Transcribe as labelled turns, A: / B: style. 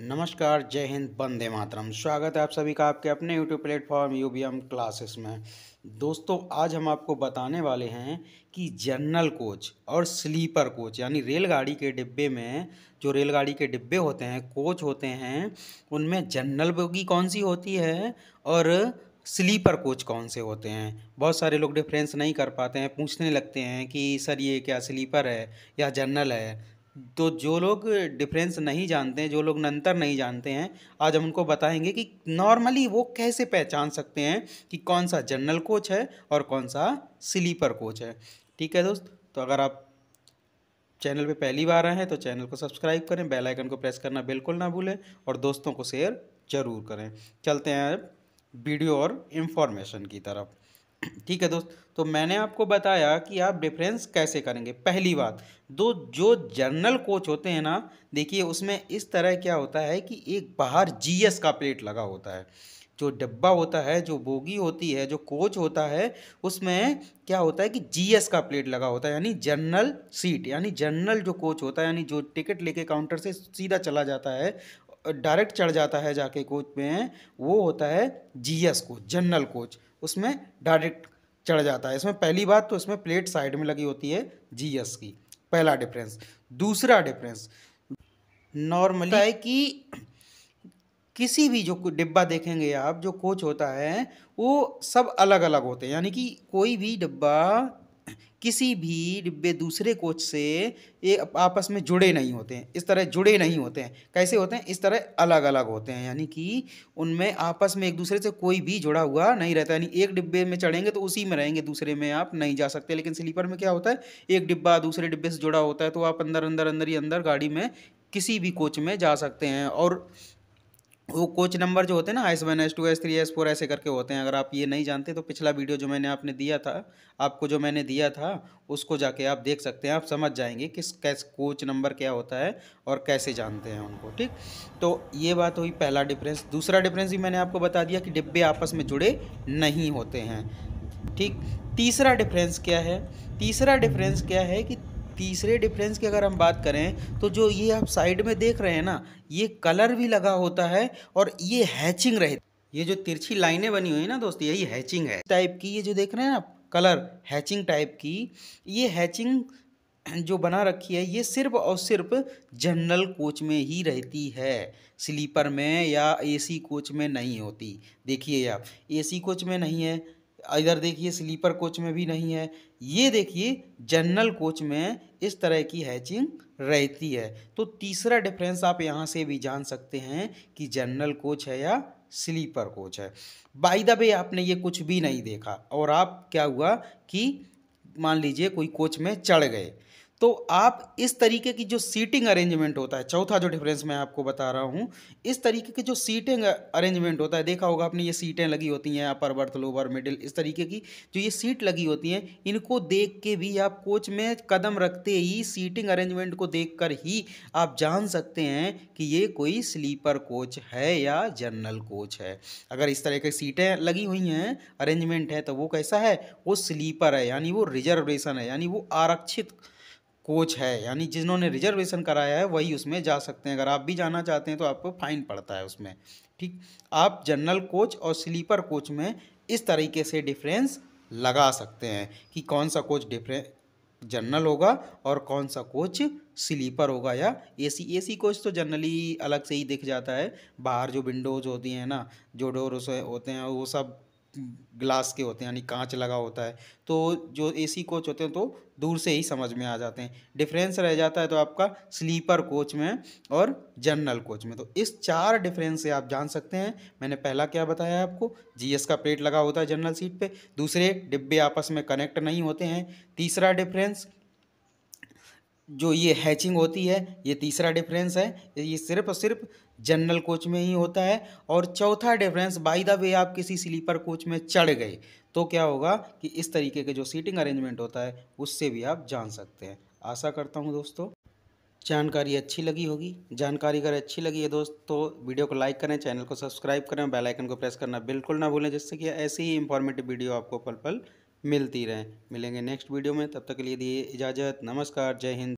A: नमस्कार जय हिंद वंदे मातरम स्वागत है आप सभी का आपके अपने यूट्यूब प्लेटफॉर्म यू क्लासेस में दोस्तों आज हम आपको बताने वाले हैं कि जनरल कोच और स्लीपर कोच यानी रेलगाड़ी के डिब्बे में जो रेलगाड़ी के डिब्बे होते हैं कोच होते हैं उनमें जनरल बोगी कौन सी होती है और स्लीपर कोच कौन से होते हैं बहुत सारे लोग डिफरेंस नहीं कर पाते हैं पूछने लगते हैं कि सर ये क्या स्लीपर है या जनरल है तो जो लोग डिफरेंस नहीं जानते हैं जो लोग नंतर नहीं जानते हैं आज हम उनको बताएंगे कि नॉर्मली वो कैसे पहचान सकते हैं कि कौन सा जनरल कोच है और कौन सा स्लीपर कोच है ठीक है दोस्त तो अगर आप चैनल पे पहली बार आए हैं तो चैनल को सब्सक्राइब करें बेल आइकन को प्रेस करना बिल्कुल ना भूलें और दोस्तों को शेयर ज़रूर करें चलते हैं वीडियो और इन्फॉर्मेशन की तरफ ठीक है दोस्त तो मैंने आपको बताया कि आप डिफरेंस कैसे करेंगे पहली बात दो जो जर्नल कोच होते हैं ना देखिए उसमें इस तरह क्या होता है कि एक बाहर जीएस का प्लेट लगा होता है जो डब्बा होता है जो बोगी होती है जो कोच होता है उसमें क्या होता है कि जीएस का प्लेट लगा होता है यानी जर्नल सीट यानी जर्नल जो कोच होता है यानी जो टिकट लेके काउंटर से सीधा चला जाता है डायरेक्ट चढ़ जाता है जाके कोच में वो होता है जीएस कोच जनरल कोच उसमें डायरेक्ट चढ़ जाता है इसमें पहली बात तो इसमें प्लेट साइड में लगी होती है जीएस की पहला डिफरेंस दूसरा डिफरेंस नॉर्मली है कि किसी भी जो डिब्बा देखेंगे आप जो कोच होता है वो सब अलग अलग होते हैं यानी कि कोई भी डिब्बा किसी भी डिब्बे दूसरे कोच से ये आपस में जुड़े नहीं होते हैं इस तरह जुड़े नहीं होते हैं कैसे होते हैं इस तरह अलग अलग होते हैं यानी कि उनमें आपस में एक दूसरे से कोई भी जुड़ा हुआ नहीं रहता यानी एक डिब्बे में चढ़ेंगे तो उसी में रहेंगे दूसरे में आप नहीं जा सकते लेकिन स्लीपर में क्या होता है एक डिब्बा दूसरे डिब्बे से जुड़ा होता है तो आप अंदर अंदर अंदर ही अंदर गाड़ी में किसी भी कोच में जा सकते हैं और वो कोच नंबर जो होते हैं ना S one S two S three S four ऐसे करके होते हैं अगर आप ये नहीं जानते तो पिछला वीडियो जो मैंने आपने दिया था आपको जो मैंने दिया था उसको जाके आप देख सकते हैं आप समझ जाएंगे किस कैस कोच नंबर क्या होता है और कैसे जानते हैं उनको ठीक तो ये बात हुई पहला डिफरेंस दूसरा डिफरेंस भी मैंने आपको बता दिया कि डिब्बे आपस में जुड़े नहीं होते हैं ठीक तीसरा डिफरेंस क्या है तीसरा डिफरेंस क्या है कि तीसरे डिफरेंस की अगर हम बात करें तो जो ये आप साइड में देख रहे हैं ना ये कलर भी लगा होता है और ये हैचिंग रहे ये जो तिरछी लाइनें बनी हुई है ना दोस्त यही हैचिंग है टाइप की ये जो देख रहे हैं आप कलर हैचिंग टाइप की ये हैचिंग जो बना रखी है ये सिर्फ और सिर्फ जनरल कोच में ही रहती है स्लीपर में या एसी कोच में नहीं होती देखिए आप एसी कोच में नहीं है इधर देखिए स्लीपर कोच में भी नहीं है ये देखिए जनरल कोच में इस तरह की हैचिंग रहती है तो तीसरा डिफरेंस आप यहाँ से भी जान सकते हैं कि जनरल कोच है या स्लीपर कोच है बाई द वे आपने ये कुछ भी नहीं देखा और आप क्या हुआ कि मान लीजिए कोई कोच में चढ़ गए तो आप इस तरीके की जो सीटिंग अरेंजमेंट होता है चौथा जो डिफरेंस मैं आपको बता रहा हूँ इस तरीके की जो सीटिंग अरेंजमेंट होता है देखा होगा आपने ये सीटें लगी होती हैं अपर बर्थ लोअर मिडिल इस तरीके की जो ये सीट लगी होती हैं इनको देख के भी आप कोच में कदम रखते ही सीटिंग अरेंजमेंट को देख कर ही आप जान सकते हैं कि ये कोई स्लीपर कोच है या जनरल कोच है अगर इस तरह की सीटें लगी हुई हैं अरेंजमेंट है तो वो कैसा है वो स्लीपर है यानी वो रिजर्वेशन है यानी वो आरक्षित कोच है यानी जिन्होंने रिजर्वेशन कराया है वही उसमें जा सकते हैं अगर आप भी जाना चाहते हैं तो आपको फाइन पड़ता है उसमें ठीक आप जनरल कोच और स्लीपर कोच में इस तरीके से डिफरेंस लगा सकते हैं कि कौन सा कोच डिफरें जनरल होगा और कौन सा कोच स्लीपर होगा या एसी एसी कोच तो जनरली अलग से ही दिख जाता है बाहर जो विंडोज होती हैं ना जो डोर होते हैं वो सब ग्लास के होते हैं यानी कांच लगा होता है तो जो एसी कोच होते हैं तो दूर से ही समझ में आ जाते हैं डिफरेंस रह जाता है तो आपका स्लीपर कोच में और जनरल कोच में तो इस चार डिफरेंस से आप जान सकते हैं मैंने पहला क्या बताया आपको जीएस का प्लेट लगा होता है जनरल सीट पे दूसरे डिब्बे आपस में कनेक्ट नहीं होते हैं तीसरा डिफरेंस जो ये हैचिंग होती है ये तीसरा डिफरेंस है ये सिर्फ और सिर्फ जनरल कोच में ही होता है और चौथा डिफरेंस बाई द वे आप किसी स्लीपर कोच में चढ़ गए तो क्या होगा कि इस तरीके के जो सीटिंग अरेंजमेंट होता है उससे भी आप जान सकते हैं आशा करता हूँ दोस्तों जानकारी अच्छी लगी होगी जानकारी अगर अच्छी लगी है दोस्त तो वीडियो को लाइक करें चैनल को सब्सक्राइब करें बेल आइकन को प्रेस करना बिल्कुल ना भूलें जिससे कि ऐसी ही इंफॉर्मेटिव वीडियो आपको पल पल मिलती रहे मिलेंगे नेक्स्ट वीडियो में तब तक के लिए दिए इजाज़त नमस्कार जय हिंद